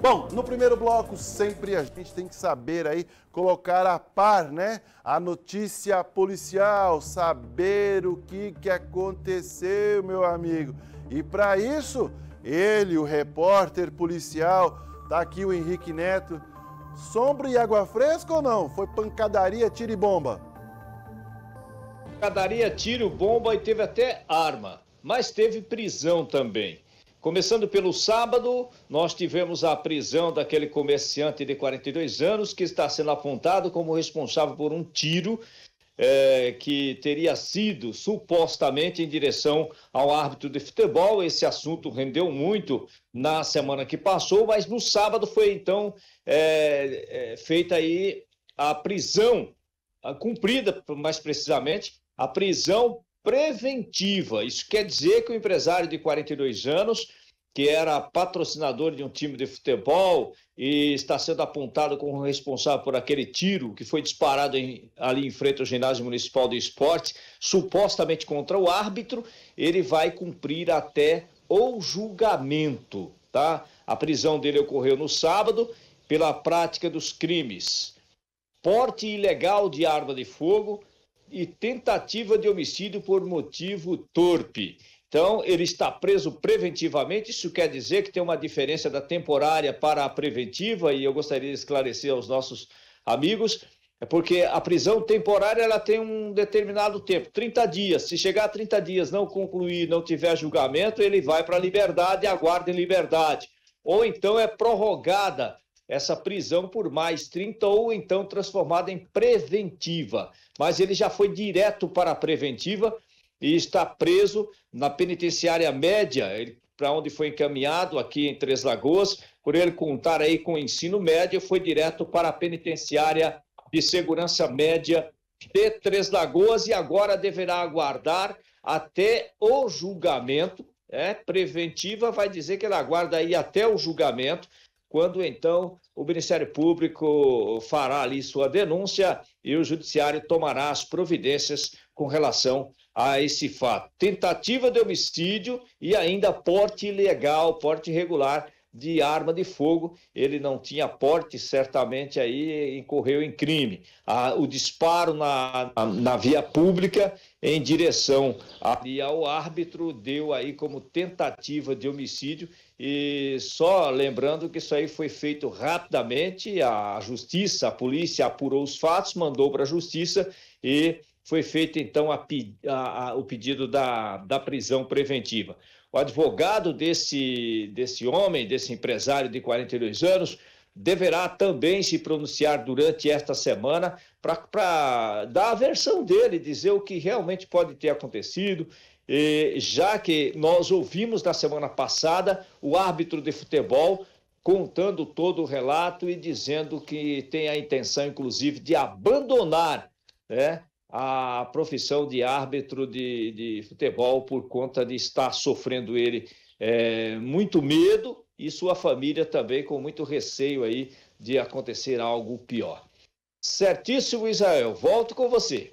Bom, no primeiro bloco sempre a gente tem que saber aí colocar a par, né? A notícia policial, saber o que que aconteceu, meu amigo. E para isso, ele, o repórter policial, tá aqui o Henrique Neto. Sombra e água fresca ou não? Foi pancadaria, tiro e bomba. Pancadaria, tiro, bomba e teve até arma, mas teve prisão também. Começando pelo sábado, nós tivemos a prisão daquele comerciante de 42 anos que está sendo apontado como responsável por um tiro é, que teria sido supostamente em direção ao árbitro de futebol. Esse assunto rendeu muito na semana que passou, mas no sábado foi então é, é, feita aí a prisão, a cumprida mais precisamente, a prisão preventiva. Isso quer dizer que o empresário de 42 anos que era patrocinador de um time de futebol e está sendo apontado como responsável por aquele tiro que foi disparado em, ali em frente ao ginásio municipal do esporte, supostamente contra o árbitro, ele vai cumprir até o julgamento, tá? A prisão dele ocorreu no sábado pela prática dos crimes porte ilegal de arma de fogo e tentativa de homicídio por motivo torpe. Então, ele está preso preventivamente, isso quer dizer que tem uma diferença da temporária para a preventiva, e eu gostaria de esclarecer aos nossos amigos, é porque a prisão temporária ela tem um determinado tempo, 30 dias. Se chegar a 30 dias, não concluir, não tiver julgamento, ele vai para a liberdade e aguarda em liberdade. Ou então é prorrogada essa prisão por mais 30 ou então transformada em preventiva. Mas ele já foi direto para a preventiva e está preso na penitenciária média, para onde foi encaminhado aqui em Três Lagoas. Por ele contar aí com o ensino médio, foi direto para a penitenciária de segurança média de Três Lagoas e agora deverá aguardar até o julgamento. É, preventiva vai dizer que ele aguarda aí até o julgamento quando então o Ministério Público fará ali sua denúncia e o Judiciário tomará as providências com relação a esse fato. Tentativa de homicídio e ainda porte ilegal, porte irregular de arma de fogo, ele não tinha porte, certamente aí incorreu em crime. a o disparo na, na, na, via pública em direção ali ao árbitro deu aí como tentativa de homicídio e só lembrando que isso aí foi feito rapidamente, a justiça, a polícia apurou os fatos, mandou para a justiça e foi feito então a, a, o pedido da, da prisão preventiva. O advogado desse, desse homem, desse empresário de 42 anos, deverá também se pronunciar durante esta semana para dar a versão dele, dizer o que realmente pode ter acontecido. E, já que nós ouvimos na semana passada o árbitro de futebol contando todo o relato e dizendo que tem a intenção, inclusive, de abandonar né, a profissão de árbitro de, de futebol por conta de estar sofrendo ele é, muito medo e sua família também com muito receio aí de acontecer algo pior. Certíssimo, Israel. Volto com você.